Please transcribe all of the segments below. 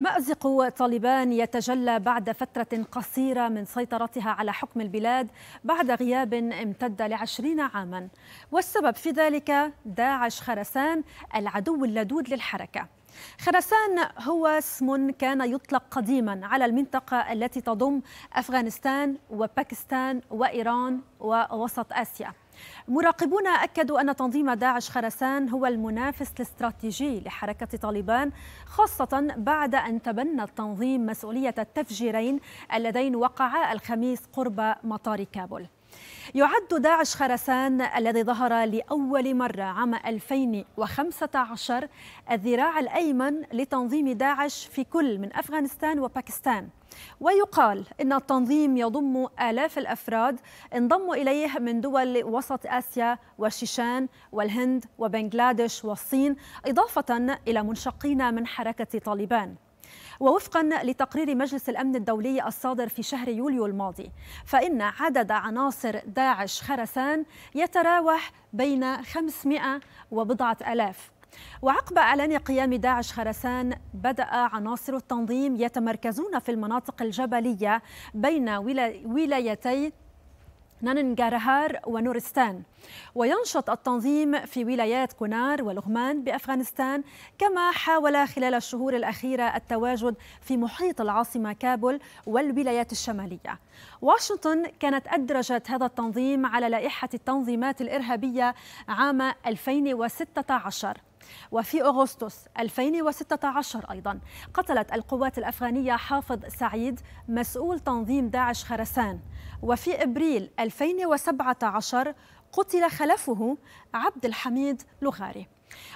مأزق طالبان يتجلى بعد فترة قصيرة من سيطرتها على حكم البلاد بعد غياب امتد لعشرين عاما والسبب في ذلك داعش خرسان العدو اللدود للحركة خراسان هو اسم كان يطلق قديما على المنطقة التي تضم أفغانستان وباكستان وإيران ووسط آسيا مراقبون أكدوا أن تنظيم داعش خرسان هو المنافس الاستراتيجي لحركة طالبان خاصة بعد أن تبنى التنظيم مسؤولية التفجيرين اللذين وقعا الخميس قرب مطار كابول يعد داعش خرسان الذي ظهر لأول مرة عام 2015 الذراع الأيمن لتنظيم داعش في كل من أفغانستان وباكستان ويقال إن التنظيم يضم آلاف الأفراد انضموا إليه من دول وسط آسيا والشيشان والهند وبنغلاديش والصين إضافة إلى منشقين من حركة طالبان ووفقا لتقرير مجلس الامن الدولي الصادر في شهر يوليو الماضي فان عدد عناصر داعش خرسان يتراوح بين 500 وبضعه الاف وعقب اعلان قيام داعش خرسان بدا عناصر التنظيم يتمركزون في المناطق الجبليه بين ولايتي ناننغارهار ونورستان وينشط التنظيم في ولايات كونار ولغمان بأفغانستان كما حاول خلال الشهور الأخيرة التواجد في محيط العاصمة كابول والولايات الشمالية واشنطن كانت أدرجت هذا التنظيم على لائحة التنظيمات الإرهابية عام 2016 وفي أغسطس 2016 أيضا قتلت القوات الأفغانية حافظ سعيد مسؤول تنظيم داعش خرسان وفي إبريل 2017 قتل خلفه عبد الحميد لغاري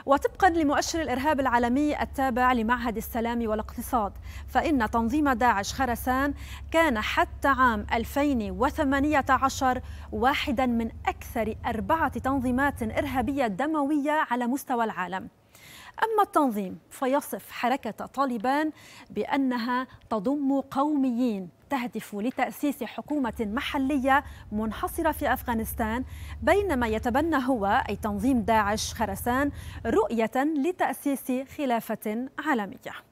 وطبقا لمؤشر الارهاب العالمي التابع لمعهد السلام والاقتصاد فان تنظيم داعش خرسان كان حتى عام 2018 واحدا من اكثر اربعه تنظيمات ارهابيه دمويه على مستوى العالم أما التنظيم فيصف حركة طالبان بأنها تضم قوميين تهدف لتأسيس حكومة محلية منحصرة في أفغانستان بينما يتبنى هو أي تنظيم داعش خرسان رؤية لتأسيس خلافة عالمية